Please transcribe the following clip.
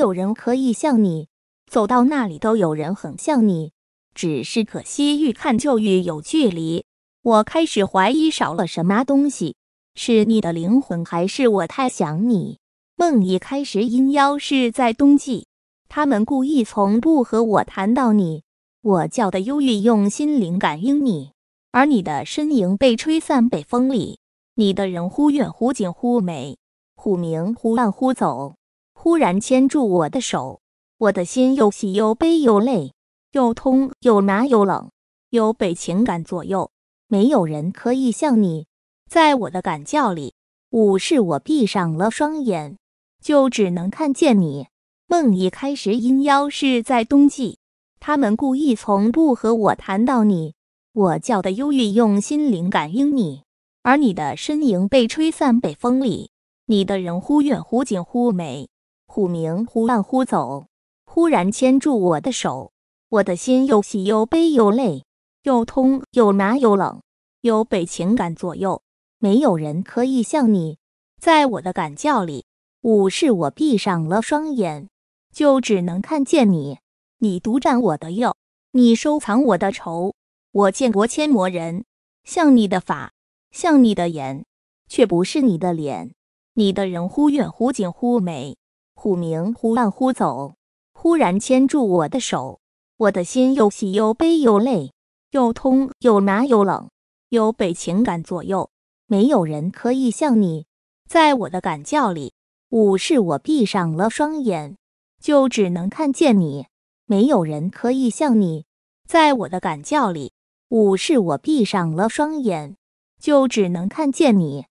有人可以像你，走到哪里都有人很像你，只是可惜愈看就愈有距离。我开始怀疑少了什么东西，是你的灵魂，还是我太想你？梦一开始阴妖是在冬季，他们故意从不和我谈到你。我叫的忧郁用心灵感应你，而你的身影被吹散北风里。你的人忽远忽近忽美，忽明忽暗忽走。忽然牵住我的手，我的心又喜又悲又累，又痛又麻又冷，又被情感左右。没有人可以像你，在我的感叫里，五是我闭上了双眼，就只能看见你。梦一开始，阴妖是在冬季，他们故意从不和我谈到你。我叫的忧郁，用心灵感应你，而你的身影被吹散北风里，你的人忽远忽近忽美。忽明忽暗忽走，忽然牵住我的手，我的心又喜又悲又累，又痛又麻又冷，又被情感左右。没有人可以像你，在我的感教里，五是我闭上了双眼，就只能看见你。你独占我的右，你收藏我的愁，我见国千魔人，像你的法，像你的眼，却不是你的脸。你的人忽远忽近忽美。忽明忽暗忽走，忽然牵住我的手，我的心又喜又悲又累又痛又麻又冷，又被情感左右。没有人可以像你，在我的感教里，五是我闭上了双眼，就只能看见你。没有人可以像你，在我的感教里，五是我闭上了双眼，就只能看见你。